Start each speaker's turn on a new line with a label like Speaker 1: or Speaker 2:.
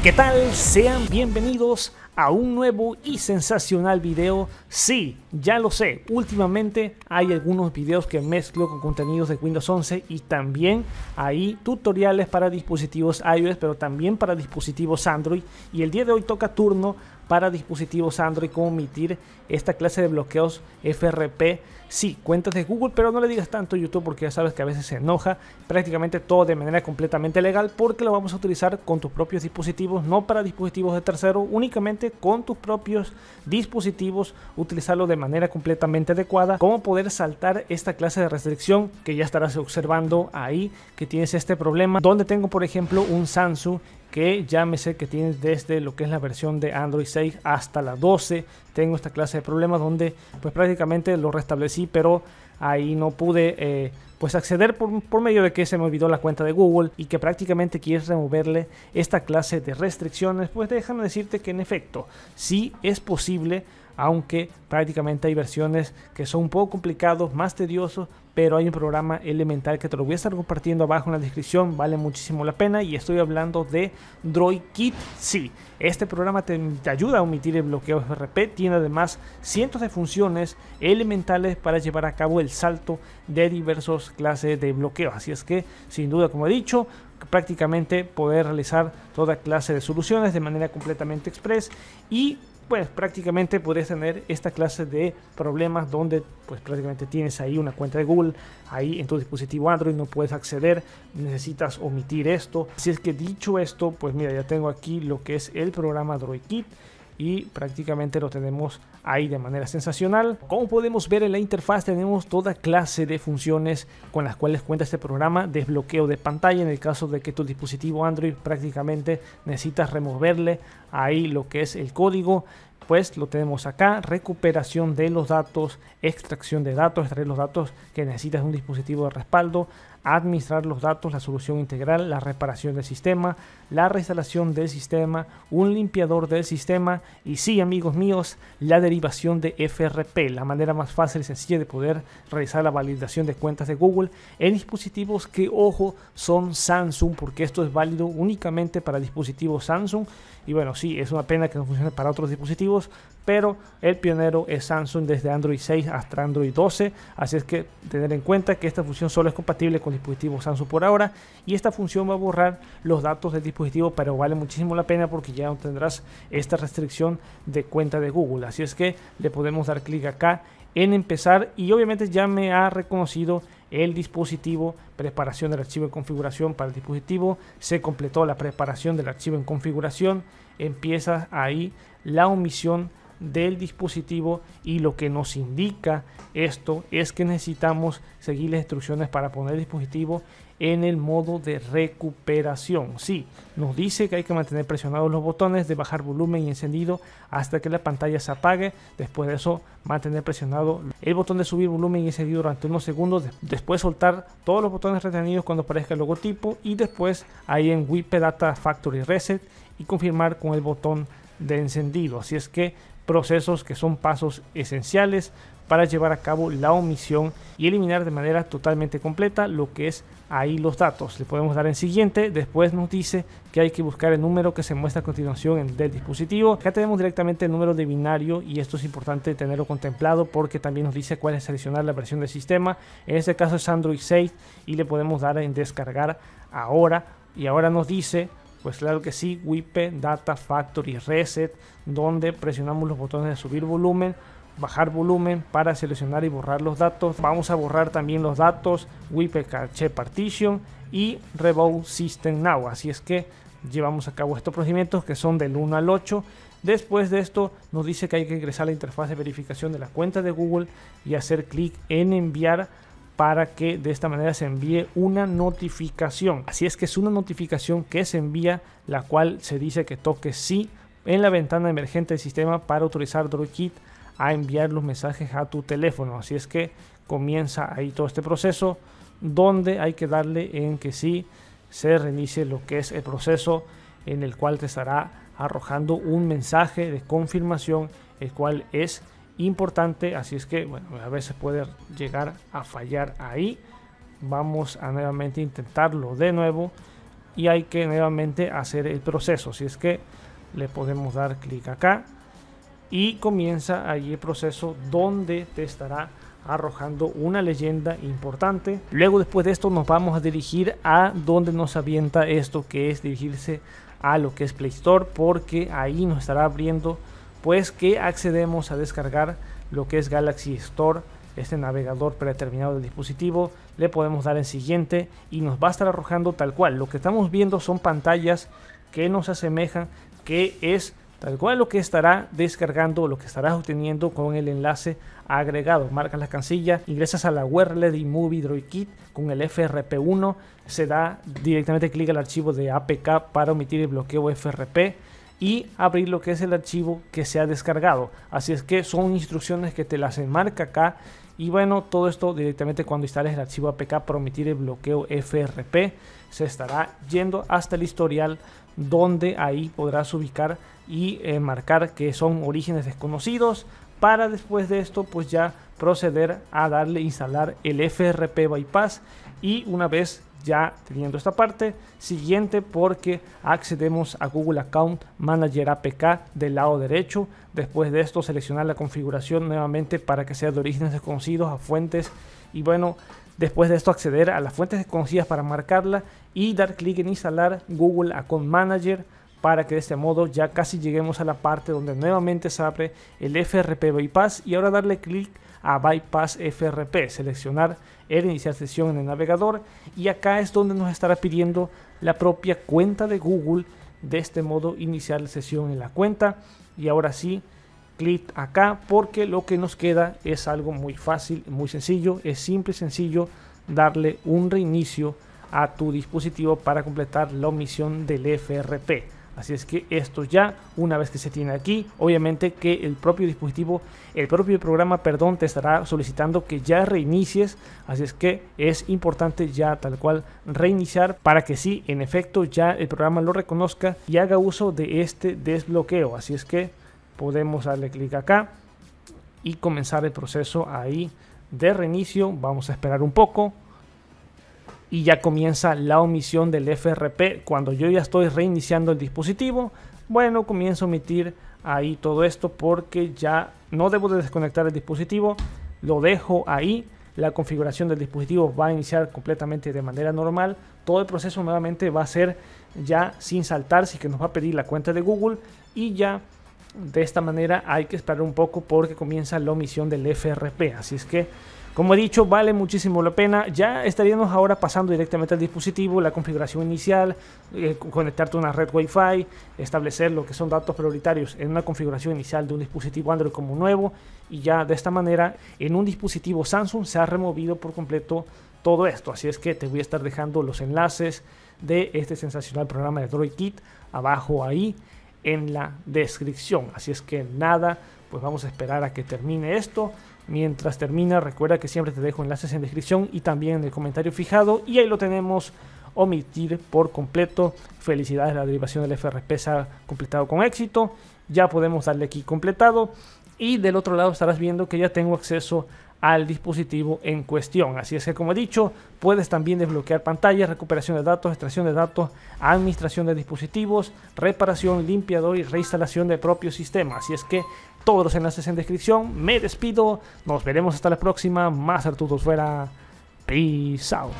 Speaker 1: ¿Qué tal? Sean bienvenidos a un nuevo y sensacional video Sí, ya lo sé, últimamente hay algunos videos que mezclo con contenidos de Windows 11 y también hay tutoriales para dispositivos iOS, pero también para dispositivos Android. Y el día de hoy toca turno para dispositivos Android cómo emitir esta clase de bloqueos FRP. Sí, cuentas de Google, pero no le digas tanto a YouTube porque ya sabes que a veces se enoja. Prácticamente todo de manera completamente legal porque lo vamos a utilizar con tus propios dispositivos, no para dispositivos de tercero, únicamente con tus propios dispositivos utilizarlo de manera completamente adecuada, cómo poder saltar esta clase de restricción que ya estarás observando ahí que tienes este problema, donde tengo por ejemplo un Samsung que ya me sé que tienes desde lo que es la versión de Android 6 hasta la 12. Tengo esta clase de problemas donde pues prácticamente lo restablecí, pero ahí no pude eh, pues acceder por, medio de que se me olvidó la cuenta de Google y que prácticamente quieres removerle esta clase de restricciones. Pues déjame decirte que en efecto, sí es posible aunque prácticamente hay versiones que son un poco complicados, más tediosos, pero hay un programa elemental que te lo voy a estar compartiendo abajo en la descripción, vale muchísimo la pena y estoy hablando de Droid Kit Sí, este programa te, ayuda a omitir el bloqueo FRP, tiene además cientos de funciones elementales para llevar a cabo el salto de diversas clases de bloqueo así es que sin duda como he dicho, prácticamente poder realizar toda clase de soluciones de manera completamente express y pues prácticamente podrías tener esta clase de problemas donde pues prácticamente tienes ahí una cuenta de Google, ahí en tu dispositivo Android no puedes acceder, necesitas omitir esto. Si es que dicho esto, pues mira, ya tengo aquí lo que es el programa Kit y prácticamente lo tenemos ahí de manera sensacional. Como podemos ver en la interfaz tenemos toda clase de funciones con las cuales cuenta este programa. Desbloqueo de pantalla en el caso de que tu dispositivo Android prácticamente necesitas removerle ahí lo que es el código pues lo tenemos acá, recuperación de los datos, extracción de datos, extraer los datos que necesitas de un dispositivo de respaldo, administrar los datos, la solución integral, la reparación del sistema, la reinstalación del sistema, un limpiador del sistema y sí, amigos míos, la derivación de FRP, la manera más fácil y sencilla de poder realizar la validación de cuentas de Google en dispositivos que, ojo, son Samsung, porque esto es válido únicamente para dispositivos Samsung y bueno, sí, es una pena que no funcione para otros dispositivos pero el pionero es Samsung desde Android 6 hasta Android 12, así es que tener en cuenta que esta función solo es compatible con dispositivos Samsung por ahora y esta función va a borrar los datos del dispositivo, pero vale muchísimo la pena porque ya no tendrás esta restricción de cuenta de Google, así es que le podemos dar clic acá en empezar y obviamente ya me ha reconocido el dispositivo, preparación del archivo de configuración para el dispositivo, se completó la preparación del archivo en configuración, empieza ahí la omisión del dispositivo y lo que nos indica esto es que necesitamos seguir las instrucciones para poner el dispositivo en el modo de recuperación. si nos dice que hay que mantener presionados los botones de bajar volumen y encendido hasta que la pantalla se apague. Después de eso, mantener presionado el botón de subir volumen y encendido durante unos segundos. Después soltar todos los botones retenidos cuando aparezca el logotipo y después ahí en Wipe Data Factory Reset y confirmar con el botón de encendido. Así es que procesos que son pasos esenciales para llevar a cabo la omisión y eliminar de manera totalmente completa lo que es ahí los datos. Le podemos dar en siguiente, después nos dice que hay que buscar el número que se muestra a continuación en del dispositivo. Acá tenemos directamente el número de binario y esto es importante tenerlo contemplado porque también nos dice cuál es seleccionar la versión del sistema. En este caso es Android 6 y le podemos dar en descargar ahora y ahora nos dice pues claro que sí, Wipe, Data Factory Reset, donde presionamos los botones de subir volumen, bajar volumen para seleccionar y borrar los datos. Vamos a borrar también los datos Wipe Cache Partition y Revolve System Now. Así es que llevamos a cabo estos procedimientos que son del 1 al 8. Después de esto nos dice que hay que ingresar a la interfaz de verificación de la cuenta de Google y hacer clic en enviar para que de esta manera se envíe una notificación. Así es que es una notificación que se envía, la cual se dice que toque sí en la ventana emergente del sistema para autorizar DroidKit a enviar los mensajes a tu teléfono. Así es que comienza ahí todo este proceso donde hay que darle en que sí se reinicie lo que es el proceso en el cual te estará arrojando un mensaje de confirmación el cual es importante, así es que bueno, a veces puede llegar a fallar ahí. Vamos a nuevamente intentarlo de nuevo y hay que nuevamente hacer el proceso. Si es que le podemos dar clic acá y comienza allí el proceso donde te estará arrojando una leyenda importante. Luego después de esto nos vamos a dirigir a donde nos avienta esto que es dirigirse a lo que es Play Store porque ahí nos estará abriendo pues que accedemos a descargar lo que es Galaxy Store, este navegador predeterminado del dispositivo, le podemos dar en siguiente y nos va a estar arrojando tal cual. Lo que estamos viendo son pantallas que nos asemejan, que es tal cual lo que estará descargando, lo que estarás obteniendo con el enlace agregado. Marcas la cancilla, ingresas a la URL de Movie Droid Kit con el FRP1, se da directamente clic al archivo de APK para omitir el bloqueo FRP y abrir lo que es el archivo que se ha descargado. Así es que son instrucciones que te las enmarca acá. Y bueno, todo esto directamente cuando instales el archivo APK para el bloqueo FRP se estará yendo hasta el historial donde ahí podrás ubicar y marcar que son orígenes desconocidos para después de esto pues ya proceder a darle instalar el FRP bypass y una vez ya teniendo esta parte. Siguiente porque accedemos a Google Account Manager APK del lado derecho. Después de esto seleccionar la configuración nuevamente para que sea de orígenes desconocidos a fuentes. Y bueno, después de esto acceder a las fuentes desconocidas para marcarla y dar clic en instalar Google Account Manager para que de este modo ya casi lleguemos a la parte donde nuevamente se abre el FRP Bypass y ahora darle clic a Bypass FRP, seleccionar el iniciar sesión en el navegador y acá es donde nos estará pidiendo la propia cuenta de Google, de este modo iniciar sesión en la cuenta y ahora sí clic acá porque lo que nos queda es algo muy fácil, muy sencillo, es simple y sencillo darle un reinicio a tu dispositivo para completar la omisión del FRP. Así es que esto ya, una vez que se tiene aquí, obviamente que el propio dispositivo, el propio programa, perdón, te estará solicitando que ya reinicies. Así es que es importante ya tal cual reiniciar para que sí, en efecto, ya el programa lo reconozca y haga uso de este desbloqueo. Así es que podemos darle clic acá y comenzar el proceso ahí de reinicio. Vamos a esperar un poco y ya comienza la omisión del FRP. Cuando yo ya estoy reiniciando el dispositivo, bueno, comienzo a omitir ahí todo esto porque ya no debo de desconectar el dispositivo, lo dejo ahí, la configuración del dispositivo va a iniciar completamente de manera normal, todo el proceso nuevamente va a ser ya sin saltar, si que nos va a pedir la cuenta de Google y ya de esta manera hay que esperar un poco porque comienza la omisión del FRP. Así es que, como he dicho, vale muchísimo la pena. Ya estaríamos ahora pasando directamente al dispositivo, la configuración inicial, eh, conectarte a una red Wi-Fi, establecer lo que son datos prioritarios en una configuración inicial de un dispositivo Android como nuevo. Y ya de esta manera, en un dispositivo Samsung se ha removido por completo todo esto. Así es que te voy a estar dejando los enlaces de este sensacional programa de DroidKit Kit abajo ahí en la descripción. Así es que nada, pues vamos a esperar a que termine esto. Mientras termina, recuerda que siempre te dejo enlaces en descripción y también en el comentario fijado. Y ahí lo tenemos omitir por completo. Felicidades, la derivación del FRP se ha completado con éxito. Ya podemos darle aquí completado. Y del otro lado estarás viendo que ya tengo acceso al dispositivo en cuestión. Así es que, como he dicho, puedes también desbloquear pantallas, recuperación de datos, extracción de datos, administración de dispositivos, reparación, limpiador y reinstalación de propio sistema. Así es que todos los enlaces en descripción. Me despido, nos veremos hasta la próxima. Más Arturo fuera. Peace out.